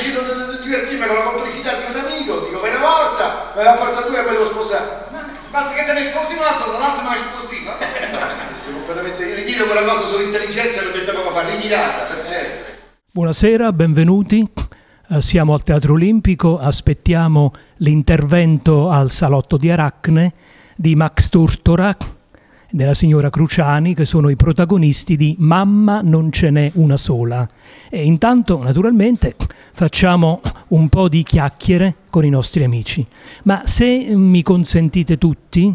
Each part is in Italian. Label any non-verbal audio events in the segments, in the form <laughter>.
deciso di divertirmi con la complicità di un amico, dico, fai una volta, me la porta tu e me devo sposare. basta che te ne sposi una sola, l'altro non è sposi, va completamente... Io ritiro quella cosa sull'intelligenza che detto poco fa, ritirata, per sempre. Buonasera, benvenuti. Eh, siamo al Teatro Olimpico, aspettiamo l'intervento al Salotto di Aracne di Max Turtorac della signora Cruciani, che sono i protagonisti di Mamma non ce n'è una sola. E intanto, naturalmente, facciamo un po' di chiacchiere con i nostri amici. Ma se mi consentite tutti,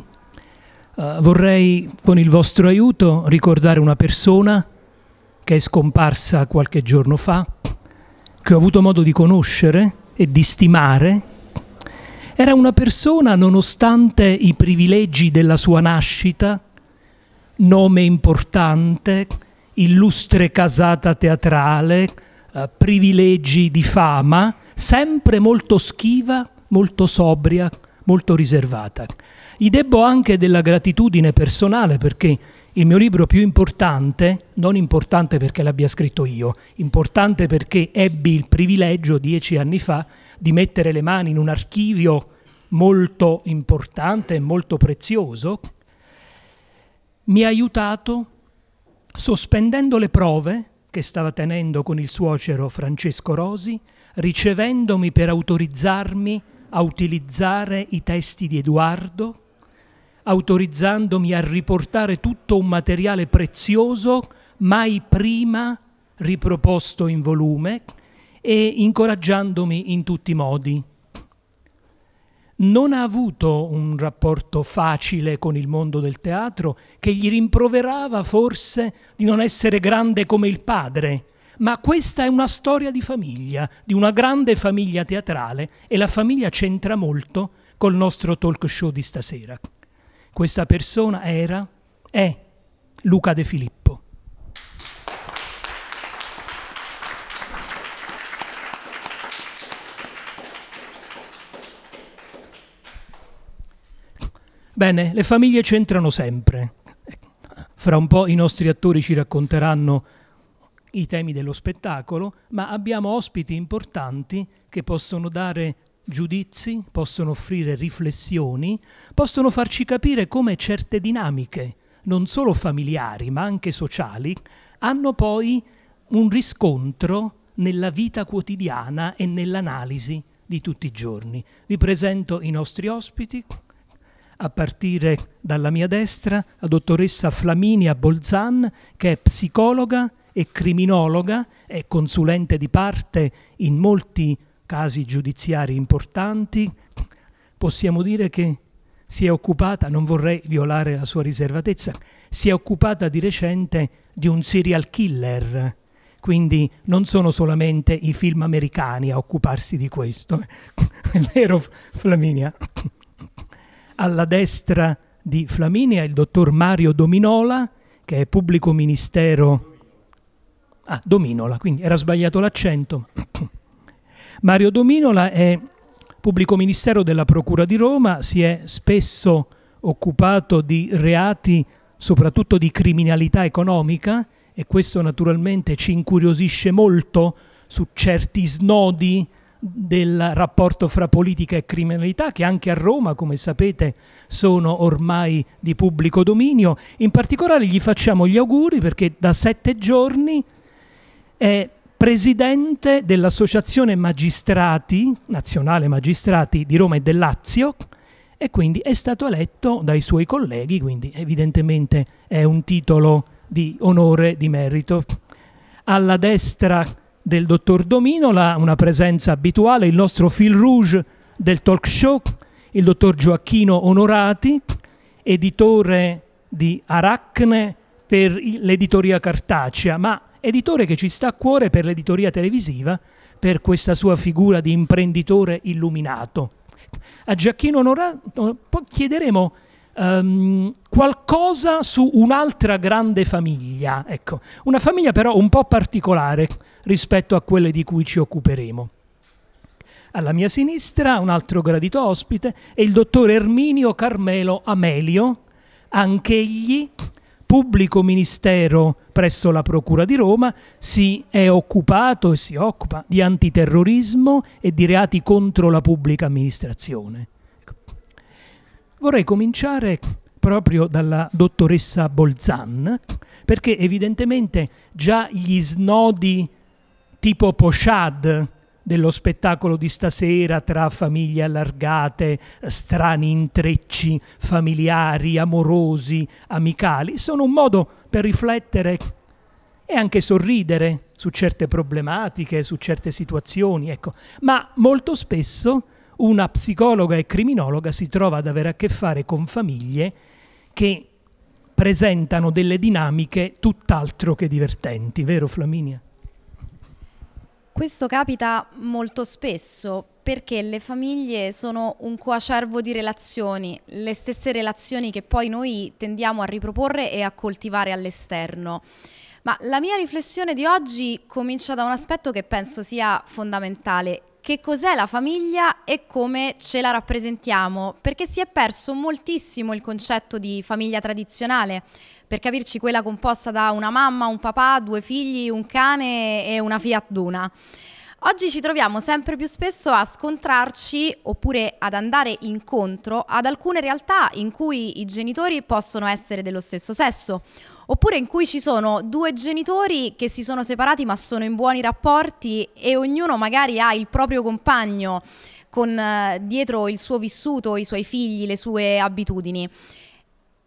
eh, vorrei con il vostro aiuto ricordare una persona che è scomparsa qualche giorno fa, che ho avuto modo di conoscere e di stimare, era una persona, nonostante i privilegi della sua nascita, nome importante, illustre casata teatrale, eh, privilegi di fama, sempre molto schiva, molto sobria, molto riservata. Gli debbo anche della gratitudine personale perché il mio libro più importante, non importante perché l'abbia scritto io, importante perché ebbi il privilegio dieci anni fa di mettere le mani in un archivio molto importante e molto prezioso, mi ha aiutato sospendendo le prove che stava tenendo con il suocero Francesco Rosi, ricevendomi per autorizzarmi a utilizzare i testi di Edoardo, autorizzandomi a riportare tutto un materiale prezioso mai prima riproposto in volume e incoraggiandomi in tutti i modi non ha avuto un rapporto facile con il mondo del teatro che gli rimproverava forse di non essere grande come il padre, ma questa è una storia di famiglia, di una grande famiglia teatrale e la famiglia c'entra molto col nostro talk show di stasera. Questa persona era, è Luca De Filippo. Bene, le famiglie c'entrano sempre. Fra un po' i nostri attori ci racconteranno i temi dello spettacolo, ma abbiamo ospiti importanti che possono dare giudizi, possono offrire riflessioni, possono farci capire come certe dinamiche, non solo familiari ma anche sociali, hanno poi un riscontro nella vita quotidiana e nell'analisi di tutti i giorni. Vi presento i nostri ospiti a partire dalla mia destra la dottoressa Flaminia Bolzan, che è psicologa e criminologa, è consulente di parte in molti casi giudiziari importanti. Possiamo dire che si è occupata, non vorrei violare la sua riservatezza, si è occupata di recente di un serial killer. Quindi non sono solamente i film americani a occuparsi di questo. Eh. <laughs> È vero, Flaminia? alla destra di Flaminia il dottor Mario Dominola, che è pubblico ministero... Ah, Dominola, quindi era sbagliato l'accento. <coughs> Mario Dominola è pubblico ministero della Procura di Roma, si è spesso occupato di reati, soprattutto di criminalità economica, e questo naturalmente ci incuriosisce molto su certi snodi del rapporto fra politica e criminalità che anche a Roma, come sapete, sono ormai di pubblico dominio. In particolare gli facciamo gli auguri perché da sette giorni è presidente dell'Associazione Magistrati, Nazionale Magistrati di Roma e del Lazio, e quindi è stato eletto dai suoi colleghi, quindi evidentemente è un titolo di onore, di merito. Alla destra del dottor Domino, la, una presenza abituale, il nostro fil rouge del talk show, il dottor Gioacchino Onorati, editore di Aracne per l'editoria cartacea, ma editore che ci sta a cuore per l'editoria televisiva, per questa sua figura di imprenditore illuminato. A Gioacchino Onorati chiederemo um, qualcosa su un'altra grande famiglia, ecco, una famiglia però un po' particolare rispetto a quelle di cui ci occuperemo. Alla mia sinistra un altro gradito ospite è il dottor Erminio Carmelo Amelio, anch'egli pubblico ministero presso la Procura di Roma, si è occupato e si occupa di antiterrorismo e di reati contro la pubblica amministrazione. Vorrei cominciare proprio dalla dottoressa Bolzan, perché evidentemente già gli snodi tipo Pochad dello spettacolo di stasera tra famiglie allargate, strani intrecci familiari, amorosi, amicali, sono un modo per riflettere e anche sorridere su certe problematiche, su certe situazioni, ecco. Ma molto spesso una psicologa e criminologa si trova ad avere a che fare con famiglie che presentano delle dinamiche tutt'altro che divertenti, vero Flaminia? Questo capita molto spesso perché le famiglie sono un coacervo di relazioni, le stesse relazioni che poi noi tendiamo a riproporre e a coltivare all'esterno. Ma la mia riflessione di oggi comincia da un aspetto che penso sia fondamentale che cos'è la famiglia e come ce la rappresentiamo, perché si è perso moltissimo il concetto di famiglia tradizionale. Per capirci, quella composta da una mamma, un papà, due figli, un cane e una Fiat Duna. Oggi ci troviamo sempre più spesso a scontrarci oppure ad andare incontro ad alcune realtà in cui i genitori possono essere dello stesso sesso oppure in cui ci sono due genitori che si sono separati ma sono in buoni rapporti e ognuno magari ha il proprio compagno con eh, dietro il suo vissuto, i suoi figli, le sue abitudini.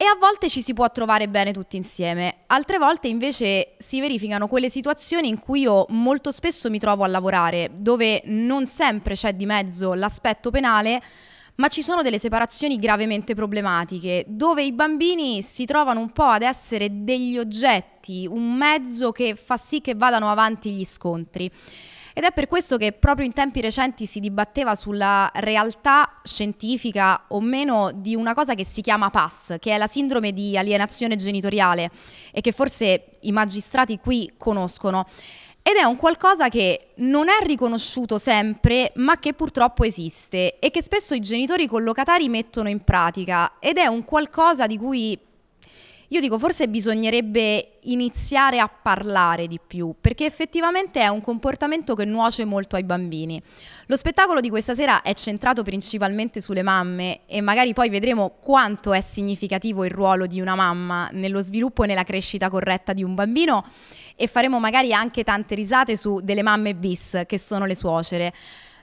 E a volte ci si può trovare bene tutti insieme, altre volte invece si verificano quelle situazioni in cui io molto spesso mi trovo a lavorare, dove non sempre c'è di mezzo l'aspetto penale, ma ci sono delle separazioni gravemente problematiche, dove i bambini si trovano un po' ad essere degli oggetti, un mezzo che fa sì che vadano avanti gli scontri. Ed è per questo che proprio in tempi recenti si dibatteva sulla realtà scientifica o meno di una cosa che si chiama PAS, che è la sindrome di alienazione genitoriale e che forse i magistrati qui conoscono. Ed è un qualcosa che non è riconosciuto sempre, ma che purtroppo esiste e che spesso i genitori collocatari mettono in pratica ed è un qualcosa di cui io dico forse bisognerebbe iniziare a parlare di più, perché effettivamente è un comportamento che nuoce molto ai bambini. Lo spettacolo di questa sera è centrato principalmente sulle mamme e magari poi vedremo quanto è significativo il ruolo di una mamma nello sviluppo e nella crescita corretta di un bambino e faremo magari anche tante risate su delle mamme bis, che sono le suocere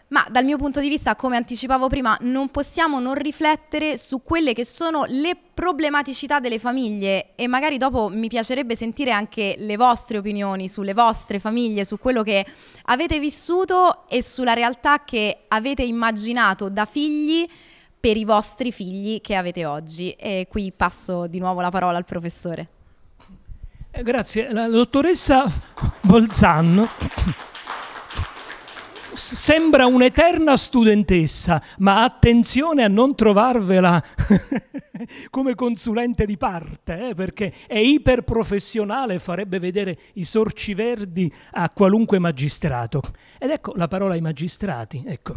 ma dal mio punto di vista, come anticipavo prima, non possiamo non riflettere su quelle che sono le problematicità delle famiglie e magari dopo mi piacerebbe sentire anche le vostre opinioni sulle vostre famiglie, su quello che avete vissuto e sulla realtà che avete immaginato da figli per i vostri figli che avete oggi. E qui passo di nuovo la parola al professore. Eh, grazie, la dottoressa Bolzano sembra un'eterna studentessa, ma attenzione a non trovarvela <laughs> come consulente di parte, eh, perché è iperprofessionale, farebbe vedere i sorci verdi a qualunque magistrato. Ed ecco la parola ai magistrati, ecco.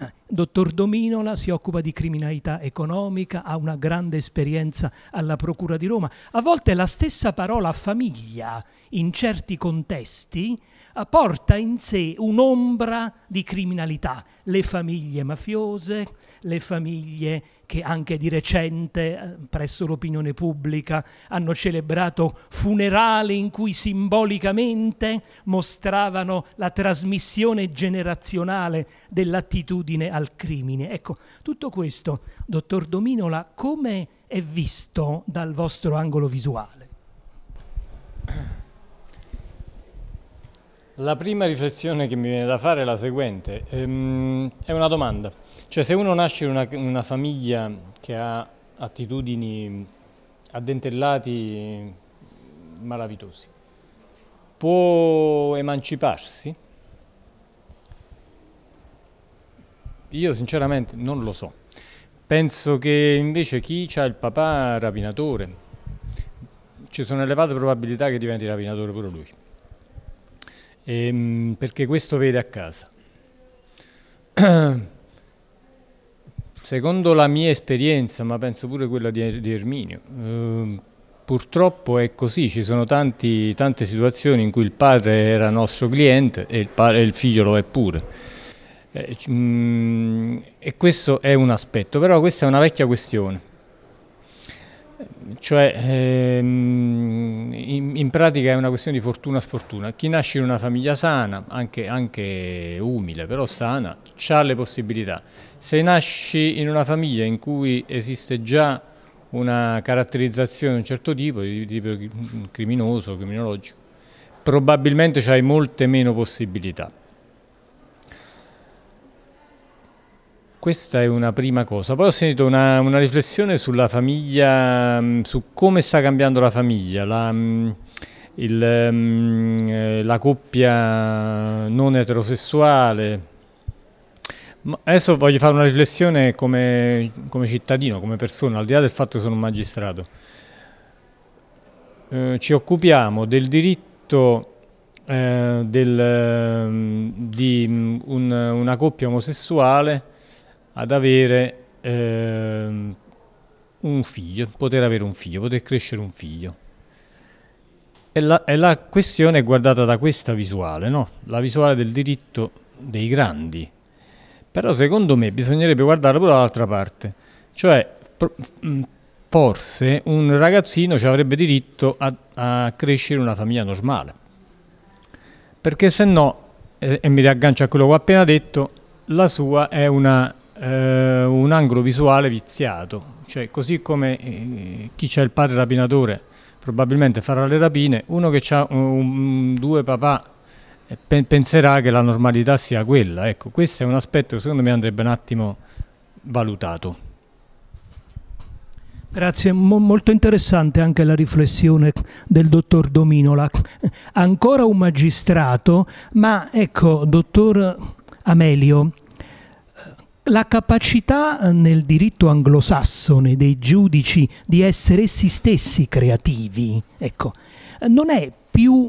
Eh, dottor Dominola si occupa di criminalità economica, ha una grande esperienza alla Procura di Roma. A volte la stessa parola famiglia in certi contesti eh, porta in sé un'ombra di criminalità, le famiglie mafiose, le famiglie che anche di recente eh, presso l'opinione pubblica hanno celebrato funerali in cui simbolicamente mostravano la trasmissione generazionale dell'attitudine al crimine. Ecco, tutto questo, dottor Dominola, come è visto dal vostro angolo visuale? La prima riflessione che mi viene da fare è la seguente, ehm, è una domanda, cioè se uno nasce in una, in una famiglia che ha attitudini addentellati malavitosi, può emanciparsi? Io sinceramente non lo so, penso che invece chi ha il papà rapinatore, ci sono elevate probabilità che diventi rapinatore pure lui ehm, perché questo vede a casa. <clears throat> Secondo la mia esperienza, ma penso pure quella di, er-, di Erminio, ehm, purtroppo è così, ci sono tanti, tante situazioni in cui il padre era nostro cliente e il, padre, il figlio lo è pure. Eh, mm, e questo è un aspetto, però questa è una vecchia questione cioè ehm, in, in, pratica è una questione di fortuna-sfortuna. Chi nasce in una famiglia sana, anche, anche umile, però sana, ha le possibilità. Se nasci in una famiglia in cui esiste già una caratterizzazione di un certo tipo, di tipo criminoso, criminologico, probabilmente hai molte meno possibilità. Questa è una prima cosa, poi ho sentito una, una riflessione sulla famiglia, mm, su come sta cambiando la famiglia, la, mm, il, mm, eh, la coppia non eterosessuale. adesso voglio fare una riflessione come, come, cittadino, come persona, al di là del fatto che sono un magistrato. Eh, ci occupiamo del diritto eh, del, di un, una coppia omosessuale ad avere eh, un figlio, poter avere un figlio, poter crescere un figlio. E la, e la questione è guardata da questa visuale, no? la visuale del diritto dei grandi. Però secondo me bisognerebbe guardare pure dall'altra parte, cioè forse un ragazzino ci avrebbe diritto a, a crescere una famiglia normale. Perché se no, eh, e mi riaggancio a quello che ho appena detto, la sua è una eh, un angolo visuale viziato, cioè così come eh, chi c'è il padre rapinatore probabilmente farà le rapine, uno che ha un, due papà eh, pen penserà che la normalità sia quella, ecco questo è un aspetto che secondo me andrebbe un attimo valutato. Grazie, Mo molto interessante anche la riflessione del dottor Dominola. Ancora un magistrato, ma ecco, dottor Amelio, la capacità eh, nel diritto anglosassone dei giudici di essere essi stessi creativi, ecco, non è più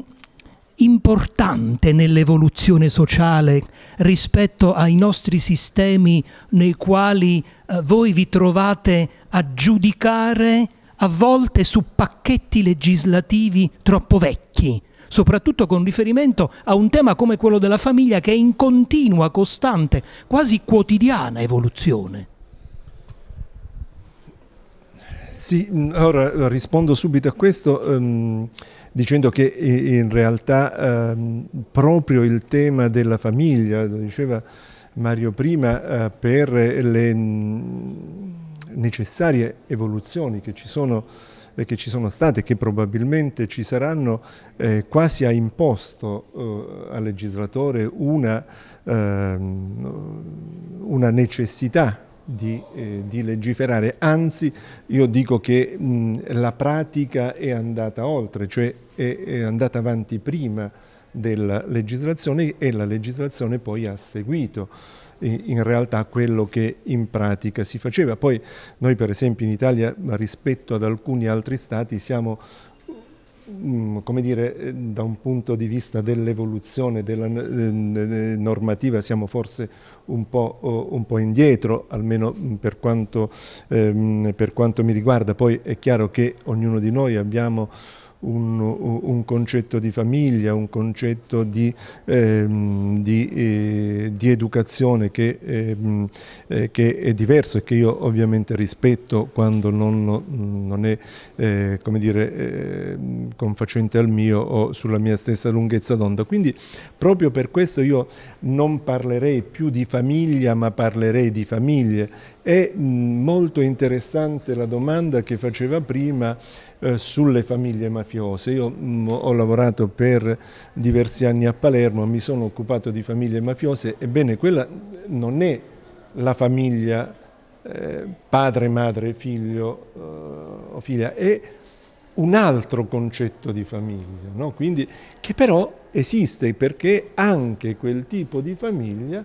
importante nell'evoluzione sociale rispetto ai nostri sistemi nei quali eh, voi vi trovate a giudicare a volte su pacchetti legislativi troppo vecchi, soprattutto con riferimento a un tema come quello della famiglia che è in continua, costante, quasi quotidiana evoluzione. Sì, mm, ora eh, rispondo subito a questo um, dicendo che in realtà um, proprio il tema della famiglia, lo diceva Mario prima, uh, per le mm, necessarie evoluzioni che ci sono che ci sono state e che probabilmente ci saranno eh, quasi ha imposto eh, al legislatore una, eh, una necessità di, eh, di, legiferare, anzi io dico che mh, la pratica è andata oltre, cioè è, è, andata avanti prima della legislazione e la legislazione poi ha seguito in realtà quello che in pratica si faceva. Poi noi per esempio in Italia rispetto ad alcuni altri stati siamo mm, come dire, eh, da un punto di vista dell'evoluzione della eh, eh, normativa siamo forse un po', oh, un po indietro, almeno mm, per quanto, ehm, per quanto mi riguarda. Poi è chiaro che ognuno di noi abbiamo un, un concetto di famiglia, un concetto di, ehm, di, eh, di educazione che, ehm, eh, che, è diverso e che io ovviamente rispetto quando non, non è eh, come dire, eh, confacente al mio o sulla mia stessa lunghezza d'onda. Quindi proprio per questo io non parlerei più di famiglia ma parlerei di famiglie è mm, molto interessante la domanda che faceva prima eh, sulle famiglie mafiose. Io mh, mm, ho lavorato per diversi anni a Palermo, mi sono occupato di famiglie mafiose, ebbene quella non è la famiglia eh, padre, madre, figlio eh, o figlia, è un altro concetto di famiglia, no? Quindi, che però esiste perché anche quel tipo di famiglia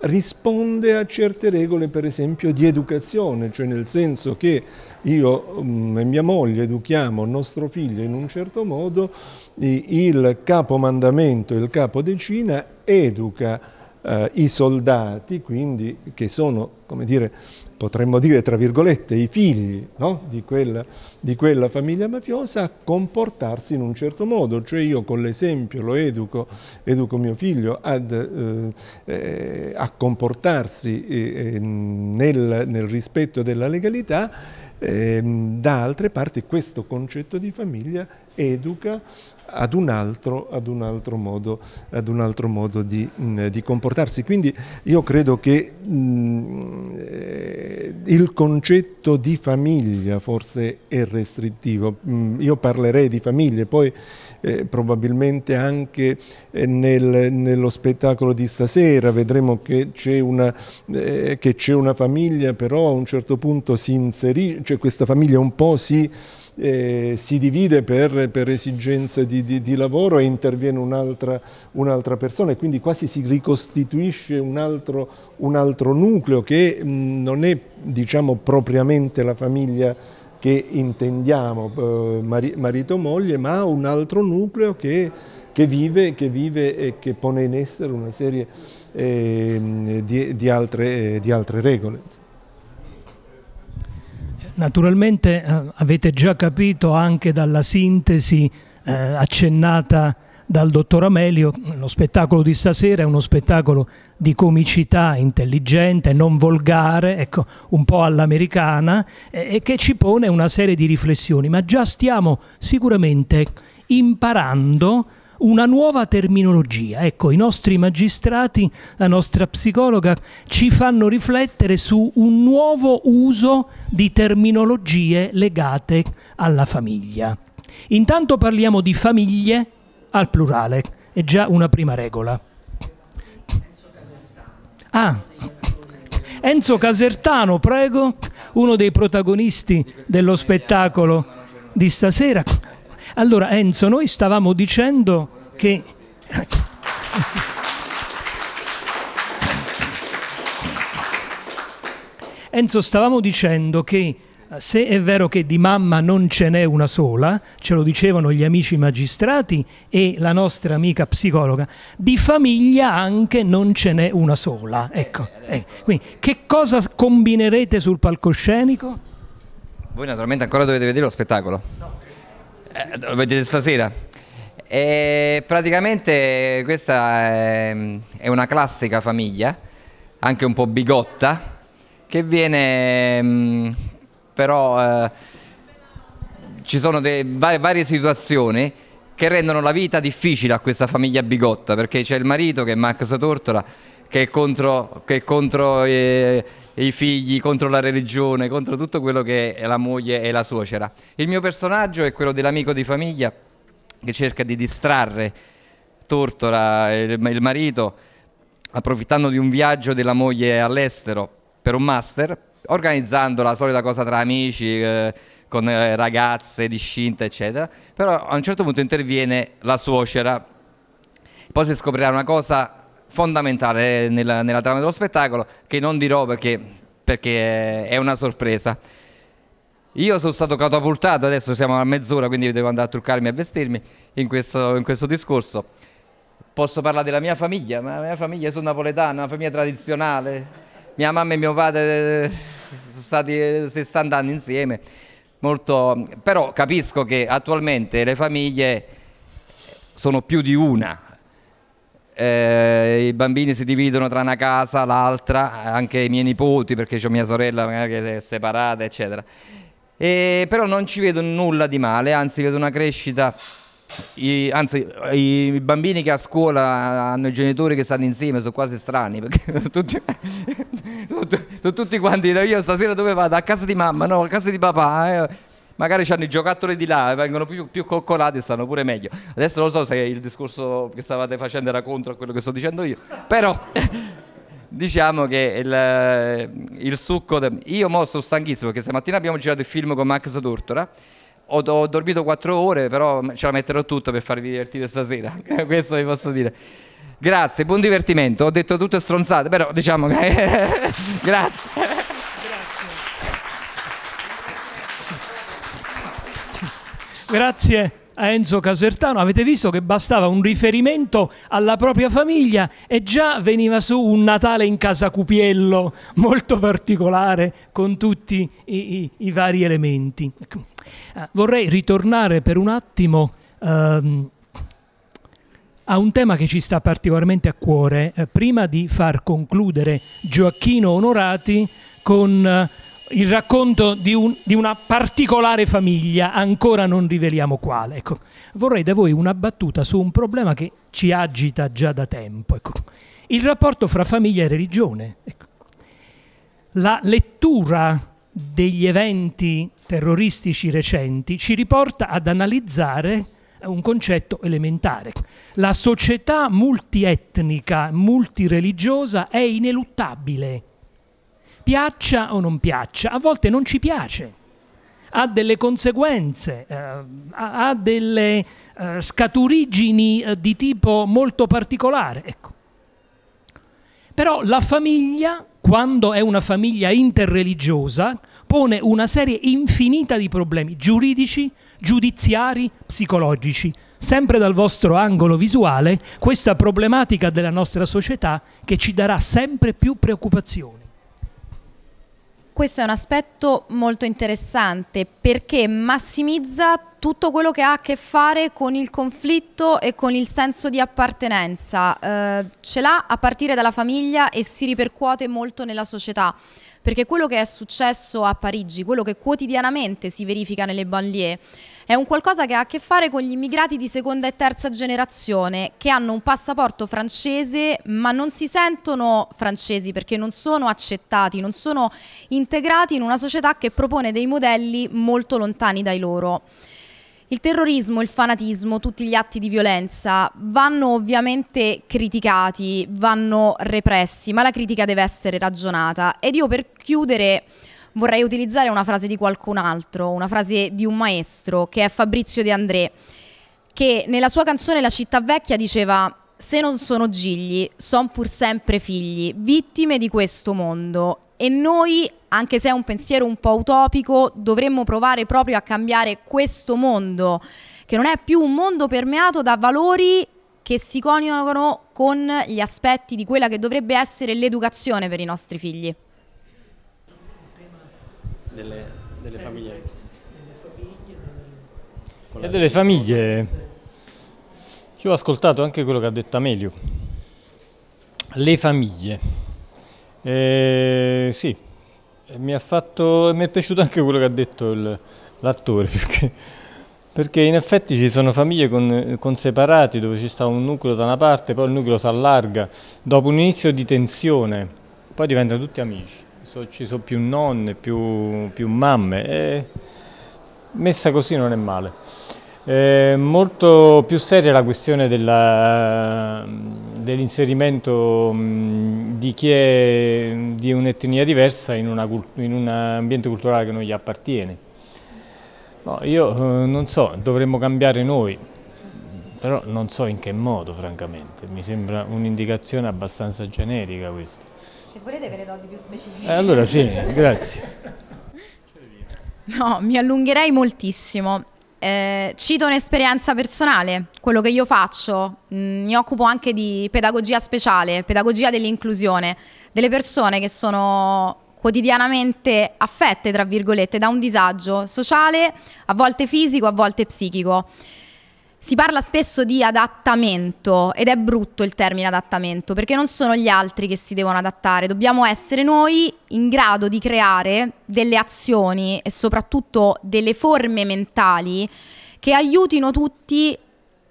risponde a certe regole per esempio di educazione, cioè nel senso che io mm, e mia moglie educhiamo nostro figlio in un certo modo, il capomandamento, il capo decina educa eh, i soldati, quindi che sono come dire, potremmo dire tra virgolette, i figli no? di, quella, di, quella, famiglia mafiosa a comportarsi in un certo modo, cioè io con l'esempio lo educo, educo mio figlio ad, eh, eh a comportarsi eh, eh, nel, nel rispetto della legalità Ehm, da altre parti questo concetto di famiglia educa ad un altro, ad un altro modo, ad un altro modo di, di, comportarsi. Quindi io credo che mh, il concetto di famiglia forse è restrittivo. Io parlerei di famiglie, poi eh, probabilmente anche eh, nel, nello spettacolo di stasera vedremo che c'è una, eh, una, famiglia però a un certo punto si inserisce, cioè questa famiglia un po' si... Eh, si divide per, per esigenze di, di, di, lavoro e interviene un'altra un persona e quindi quasi si ricostituisce un altro, un altro nucleo che mh, mm, non è diciamo, propriamente la famiglia che intendiamo eh, marito-moglie, ma un altro nucleo che, che, vive, che, vive, e che pone in essere una serie eh, di, di, altre, eh, di altre regole. Naturalmente eh, avete già capito anche dalla sintesi eh, accennata dal dottor Amelio, lo spettacolo di stasera è uno spettacolo di comicità intelligente, non volgare, ecco, un po' all'americana, e, e che ci pone una serie di riflessioni, ma già stiamo sicuramente imparando una nuova terminologia. Ecco, i nostri magistrati, la nostra psicologa, ci fanno riflettere su un nuovo uso di terminologie legate alla famiglia. Intanto parliamo di famiglie al plurale, è già una prima regola. Ah, Enzo Casertano, prego, uno dei protagonisti dello spettacolo di stasera. Allora Enzo, noi stavamo dicendo che... Enzo, stavamo dicendo che se è vero che di mamma non ce n'è una sola, ce lo dicevano gli amici magistrati e la nostra amica psicologa, di famiglia anche non ce n'è una sola. Ecco. Eh, quindi, che cosa combinerete sul palcoscenico? Voi naturalmente ancora dovete vedere lo spettacolo. No. Eh, lo vedete stasera. E eh, praticamente questa è una classica famiglia, anche un po' bigotta, che viene mm, però eh, ci sono varie, varie situazioni che rendono la vita difficile a questa famiglia bigotta, perché c'è il marito che è Max Tortora, che è contro, che è contro eh, i figli, contro la religione, contro tutto quello che è la moglie e la suocera. Il mio personaggio è quello dell'amico di famiglia che cerca di distrarre Tortora, e il marito, approfittando di un viaggio della moglie all'estero per un master organizzando la solita cosa tra amici, eh, con eh, ragazze discinte, eccetera. Però a un certo punto interviene la suocera. Poi si scoprirà una cosa fondamentale eh, nella, nella trama dello spettacolo, che non dirò perché, perché è una sorpresa. Io sono stato catapultato, adesso siamo a mezz'ora, quindi devo andare a truccarmi e a vestirmi in questo, in questo, discorso. Posso parlare della mia famiglia, ma la mia famiglia sono napoletana, una famiglia tradizionale. Mia mamma e mio padre eh, sono stati 60 eh, anni insieme, molto... però capisco che attualmente le famiglie sono più di una, eh, i bambini si dividono tra una casa, l'altra, anche i miei nipoti perché ho mia sorella magari che è separata eccetera, e, però non ci vedo nulla di male, anzi vedo una crescita i, anzi, i bambini che a scuola hanno i genitori che stanno insieme sono quasi strani perché <laughs> sono tutti, sono, sono tutti quanti. Io stasera dove vado? A casa di mamma, no, a casa di papà. Eh. Magari hanno i giocattoli di là, vengono più, più coccolati e stanno pure meglio. Adesso non so se il discorso che stavate facendo era contro a quello che sto dicendo io, però <laughs> diciamo che il, il succo. De... Io mo sono stanchissimo perché stamattina abbiamo girato il film con Max Tortora ho, ho dormito quattro ore, però ce la metterò tutta per farvi divertire stasera, <laughs> questo vi posso dire. Grazie, buon divertimento, ho detto tutte stronzate, però diciamo che... <laughs> Grazie. Grazie a Enzo Casertano. Avete visto che bastava un riferimento alla propria famiglia e già veniva su un Natale in casa Cupiello molto particolare con tutti i, i, i vari elementi. Ecco. Eh, vorrei ritornare per un attimo ehm, a un tema che ci sta particolarmente a cuore, eh, prima di far concludere Gioacchino Onorati con eh, il racconto di, un, di, una particolare famiglia, ancora non riveliamo quale. Ecco, vorrei da voi una battuta su un problema che ci agita già da tempo. Ecco, il rapporto fra famiglia e religione. Ecco, la lettura degli eventi terroristici recenti ci riporta ad analizzare un concetto elementare. La società multietnica, multireligiosa è ineluttabile, piaccia o non piaccia, a volte non ci piace ha delle conseguenze, eh, ha delle eh, scaturigini eh, di tipo molto particolare. Ecco. Però la famiglia, quando è una famiglia interreligiosa, pone una serie infinita di problemi giuridici, giudiziari, psicologici, sempre dal vostro angolo visuale, questa problematica della nostra società che ci darà sempre più preoccupazioni. Questo è un aspetto molto interessante perché massimizza tutto quello che ha a che fare con il conflitto e con il senso di appartenenza. Eh, ce l'ha a partire dalla famiglia e si ripercuote molto nella società perché quello che è successo a Parigi, quello che quotidianamente si verifica nelle banlieue, è un qualcosa che ha a che fare con gli immigrati di seconda e terza generazione che hanno un passaporto francese ma non si sentono francesi perché non sono accettati, non sono integrati in una società che propone dei modelli molto lontani dai loro. Il terrorismo, il fanatismo, tutti gli atti di violenza vanno ovviamente criticati, vanno repressi, ma la critica deve essere ragionata. Ed io per chiudere vorrei utilizzare una frase di qualcun altro, una frase di un maestro che è Fabrizio De André, che nella sua canzone La città vecchia diceva se non sono gigli, son pur sempre figli, vittime di questo mondo e noi, anche se è un pensiero un po' utopico, dovremmo provare proprio a cambiare questo mondo, che non è più un mondo permeato da valori che si coniugano con gli aspetti di quella che dovrebbe essere l'educazione per i nostri figli. Delle, delle famiglie. E delle famiglie. Io ho ascoltato anche quello che ha detto Amelio. Le famiglie eh, sì, mi, fatto, mi, è piaciuto anche quello che ha detto l'attore, <laughs> perché, perché, in effetti ci sono famiglie con, con, separati dove ci sta un nucleo da una parte, poi il nucleo si allarga, dopo un inizio di tensione, poi diventano tutti amici, so, ci sono più nonne, più, più mamme, e messa così non è male. Eh, molto più seria la questione dell'inserimento dell mm, di chi è di un'etnia diversa in, una, in, un ambiente culturale che non gli appartiene. No, io eh, non so, dovremmo cambiare noi, però non so in che modo francamente, mi sembra un'indicazione abbastanza generica questa. Se volete ve ne do di più specifiche. Eh, allora sì, <laughs> grazie. No, mi allungherei moltissimo. Eh, cito un'esperienza personale, quello che io faccio, mh, mm, mi occupo anche di pedagogia speciale, pedagogia dell'inclusione, delle persone che sono quotidianamente affette, tra virgolette, da un disagio sociale, a volte fisico, a volte psichico. Si parla spesso di adattamento ed è brutto il termine adattamento perché non sono gli altri che si devono adattare, dobbiamo essere noi in grado di creare delle azioni e soprattutto delle forme mentali che aiutino tutti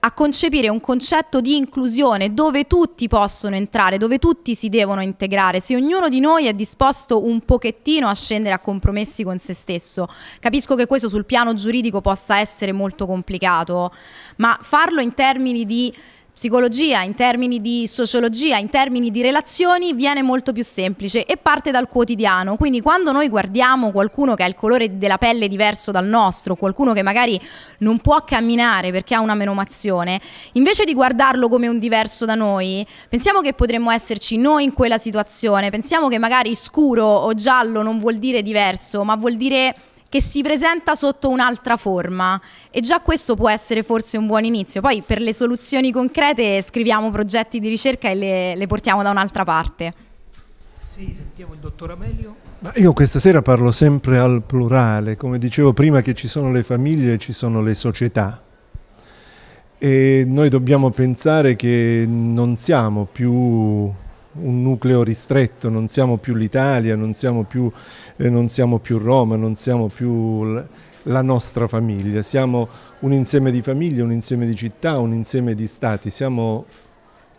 a concepire un concetto di inclusione dove tutti possono entrare, dove tutti si devono integrare, se ognuno di noi è disposto un pochettino a scendere a compromessi con se stesso. Capisco che questo sul piano giuridico possa essere molto complicato, ma farlo in termini di psicologia, in termini di sociologia, in termini di relazioni, viene molto più semplice e parte dal quotidiano. Quindi quando noi guardiamo qualcuno che ha il colore della pelle diverso dal nostro, qualcuno che magari non può camminare perché ha una menomazione, invece di guardarlo come un diverso da noi, pensiamo che potremmo esserci noi in quella situazione, pensiamo che magari scuro o giallo non vuol dire diverso, ma vuol dire che si presenta sotto un'altra forma e già questo può essere forse un buon inizio. Poi per le soluzioni concrete scriviamo progetti di ricerca e le, le portiamo da un'altra parte. Sì, sentiamo il dottor Amelio. Ma io questa sera parlo sempre al plurale, come dicevo prima che ci sono le famiglie e ci sono le società. E noi dobbiamo pensare che non siamo più un nucleo ristretto, non siamo più l'Italia, non, eh, non, siamo più Roma, non siamo più la nostra famiglia, siamo un insieme di famiglie, un insieme di città, un insieme di stati, siamo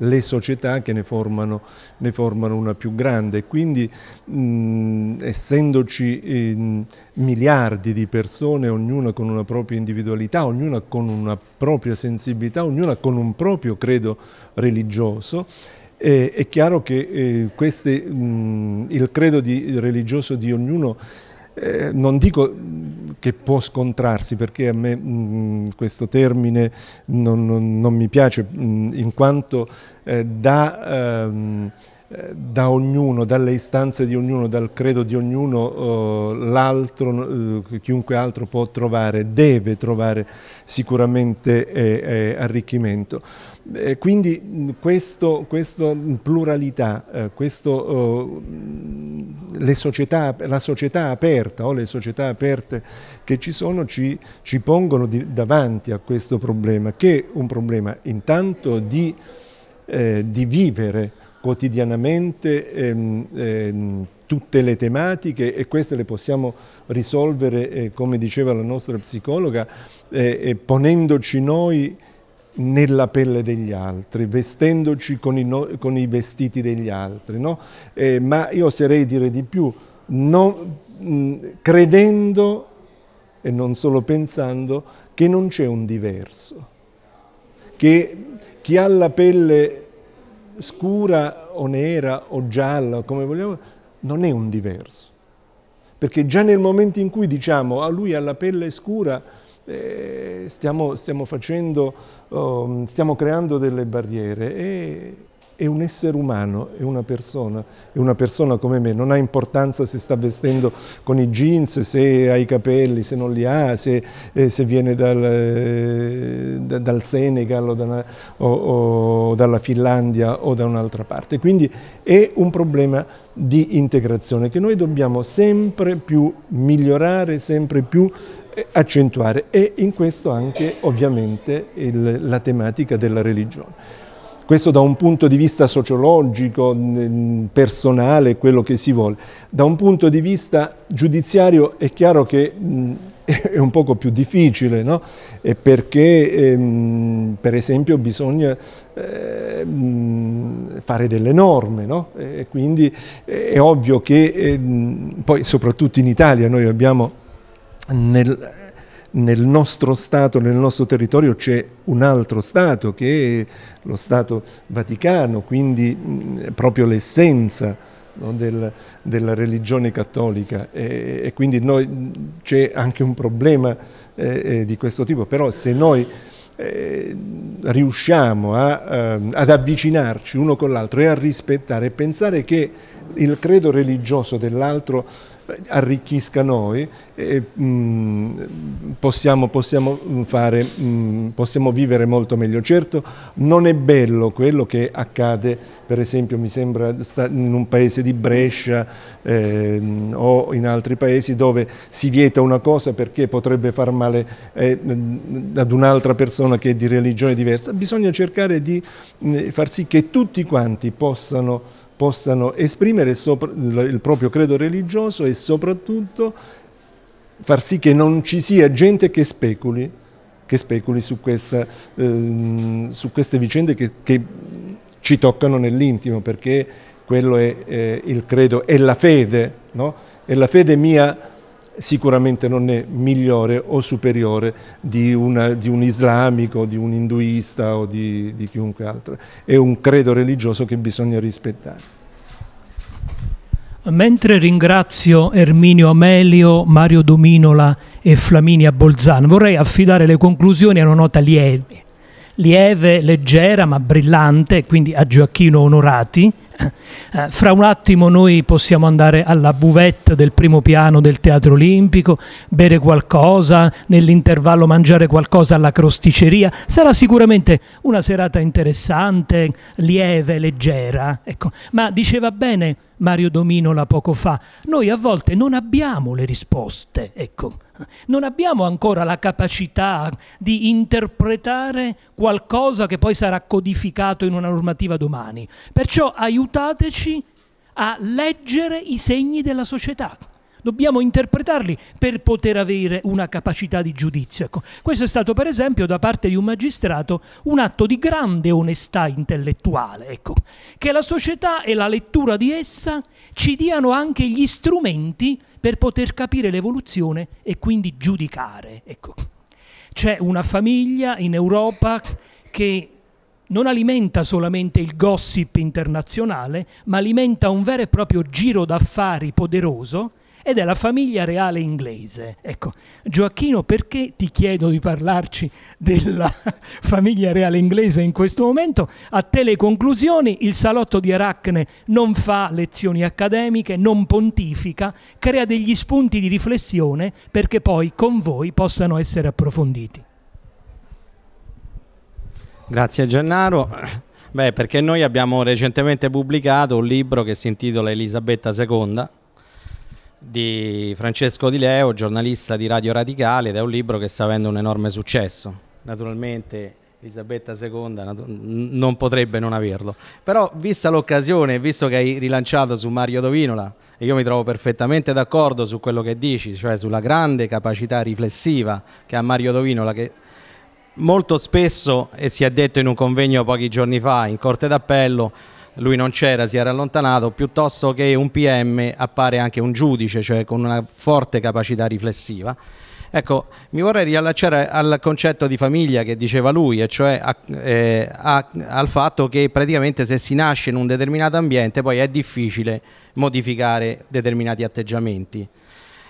le società che ne formano, ne formano una più grande. Quindi mh, essendoci eh, miliardi di persone, ognuna con una propria individualità, ognuna con una propria sensibilità, ognuna con un proprio credo religioso, eh, è chiaro che eh, queste, mh, il credo di, religioso di ognuno eh, non dico che può scontrarsi perché a me mh, questo termine non, non, non mi piace mh, in quanto eh, da, ehm, da, ognuno, dalle istanze di ognuno, dal credo di ognuno, oh, chiunque altro può trovare, deve trovare sicuramente arricchimento. Eh, quindi mm, questo, questo mm, pluralità, eh, questo, eh, società, la società aperta o le società aperte che ci sono ci, ci pongono di, davanti a questo problema, che è un problema intanto di, eh, di vivere quotidianamente ehm, ehm, tutte le tematiche e queste le possiamo risolvere, eh, come diceva la nostra psicologa, eh, ponendoci noi nella pelle degli altri, vestendoci con i, no, con i vestiti degli altri, no? eh, ma io oserei dire di più, non, mh, mm, credendo e non solo pensando che non c'è un diverso, che chi ha la pelle scura o nera o gialla, come vogliamo, non è un diverso. Perché già nel momento in cui diciamo a ah, lui ha la pelle scura, eh, stiamo, stiamo, facendo, um, stiamo creando delle barriere e è un essere umano, è una persona, è una persona come me, non ha importanza se sta vestendo con i jeans, se ha i capelli, se non li ha, se, eh, se viene dal, eh, da, dal Senegal o, da una, o, o, dalla Finlandia o da un'altra parte. Quindi è un problema di integrazione che noi dobbiamo sempre più migliorare, sempre più accentuare e in questo anche ovviamente il, la tematica della religione. Questo da un punto di vista sociologico, personale, quello che si vuole. Da un punto di vista giudiziario è chiaro che <laughs> è un poco più difficile, no? perché ehm, per esempio bisogna ehm, fare delle norme, no? quindi è ovvio che ehm, poi soprattutto in Italia noi abbiamo nel, nel nostro Stato, nel nostro territorio c'è un altro Stato che è lo Stato Vaticano, quindi mh, proprio l'essenza no, del, della religione cattolica e, e quindi c'è anche un problema eh, eh, di questo tipo, però se noi eh, riusciamo a, eh, ad avvicinarci uno con l'altro e a rispettare e pensare che il credo religioso dell'altro arricchisca noi, e, mh, mm, possiamo, possiamo, mm, fare, mh, mm, possiamo vivere molto meglio. Certo non è bello quello che accade, per esempio mi sembra in un paese di Brescia eh, o in altri paesi dove si vieta una cosa perché potrebbe far male eh, ad un'altra persona che è di religione diversa. Bisogna cercare di mh, far sì che tutti quanti possano possano esprimere il proprio credo religioso e soprattutto far sì che non ci sia gente che speculi, che speculi su, questa, ehm, su, queste vicende che, che ci toccano nell'intimo, perché quello è il credo, è la fede, no? è la fede mia sicuramente non è migliore o superiore di, una, di un islamico, di un induista o di, di chiunque altro. È un credo religioso che bisogna rispettare. Mentre ringrazio Erminio Amelio, Mario Dominola e Flaminia Bolzano, vorrei affidare le conclusioni a una nota lieve, lieve, leggera ma brillante, quindi a Gioacchino Onorati, eh, fra un attimo noi possiamo andare alla buvette del primo piano del Teatro Olimpico, bere qualcosa, nell'intervallo mangiare qualcosa alla crosticeria. Sarà sicuramente una serata interessante, lieve, leggera. Ecco. Ma diceva bene Mario Dominola poco fa, noi a volte non abbiamo le risposte, ecco, non abbiamo ancora la capacità di interpretare qualcosa che poi sarà codificato in una normativa domani. Perciò aiutateci a leggere i segni della società dobbiamo interpretarli per poter avere una capacità di giudizio. Ecco, questo è stato per esempio da parte di un magistrato un atto di grande onestà intellettuale, ecco, che la società e la lettura di essa ci diano anche gli strumenti per poter capire l'evoluzione e quindi giudicare. Ecco. C'è una famiglia in Europa che non alimenta solamente il gossip internazionale, ma alimenta un vero e proprio giro d'affari poderoso ed è la famiglia reale inglese. Ecco, Gioacchino, perché ti chiedo di parlarci della <laughs> famiglia reale inglese in questo momento? A te le conclusioni, il salotto di Aracne non fa lezioni accademiche, non pontifica, crea degli spunti di riflessione perché poi con voi possano essere approfonditi. Grazie Gennaro. Beh, perché noi abbiamo recentemente pubblicato un libro che si intitola Elisabetta II, di Francesco Di Leo, giornalista di Radio Radicale, ed è un libro che sta avendo un enorme successo. Naturalmente Elisabetta II non potrebbe non averlo. Però, vista l'occasione, visto che hai rilanciato su Mario Dovinola, e io mi trovo perfettamente d'accordo su quello che dici, cioè sulla grande capacità riflessiva che ha Mario Dovinola, che molto spesso, e si è detto in un convegno pochi giorni fa in Corte d'Appello, lui non c'era, si era allontanato, piuttosto che un PM appare anche un giudice, cioè con una forte capacità riflessiva. Ecco, mi vorrei riallacciare al concetto di famiglia che diceva lui, e cioè a, eh, a, al fatto che praticamente se si nasce in un determinato ambiente poi è difficile modificare determinati atteggiamenti.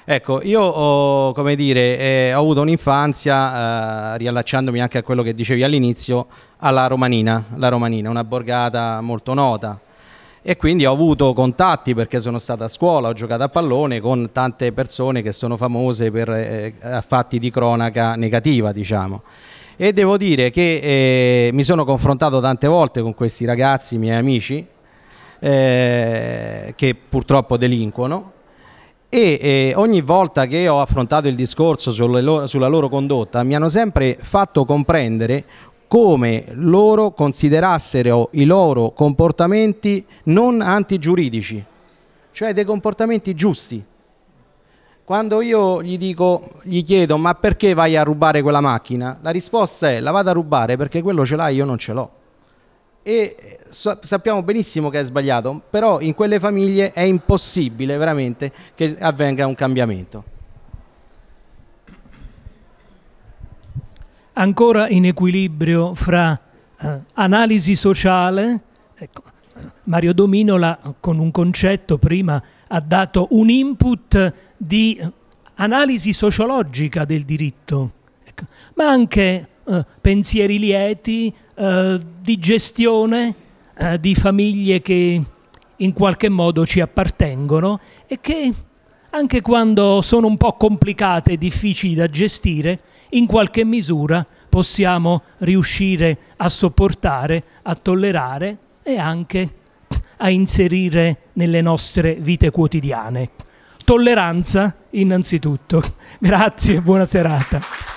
Ecco, io ho, oh, come dire, eh, ho avuto un'infanzia, eh, riallacciandomi anche a quello che dicevi all'inizio, alla Romanina, la Romanina, una borgata molto nota. E quindi ho avuto contatti perché sono stato a scuola, ho giocato a pallone con tante persone che sono famose per eh, fatti di cronaca negativa, diciamo e devo dire che eh, mi sono confrontato tante volte con questi ragazzi, miei amici, eh, che purtroppo delinquono e eh, ogni volta che ho affrontato il discorso lo sulla loro condotta mi hanno sempre fatto comprendere come loro considerassero i loro comportamenti non antigiuridici, cioè dei comportamenti giusti. Quando io gli, dico, gli chiedo ma perché vai a rubare quella macchina, la risposta è la vado a rubare perché quello ce l'ha e io non ce l'ho e eh, sa sappiamo benissimo che è sbagliato, però in quelle famiglie è impossibile veramente che avvenga un cambiamento. Ancora in equilibrio fra eh, analisi sociale, ecco, Mario Dominola con un concetto prima ha dato un input di analisi sociologica del diritto, ecco, ma anche eh, pensieri lieti, eh, di gestione eh, di famiglie che in qualche modo ci appartengono e che anche quando sono un po' complicate e difficili da gestire, in qualche misura possiamo riuscire a sopportare, a tollerare e anche a inserire nelle nostre vite quotidiane. Tolleranza innanzitutto. <laughs> Grazie, buona serata.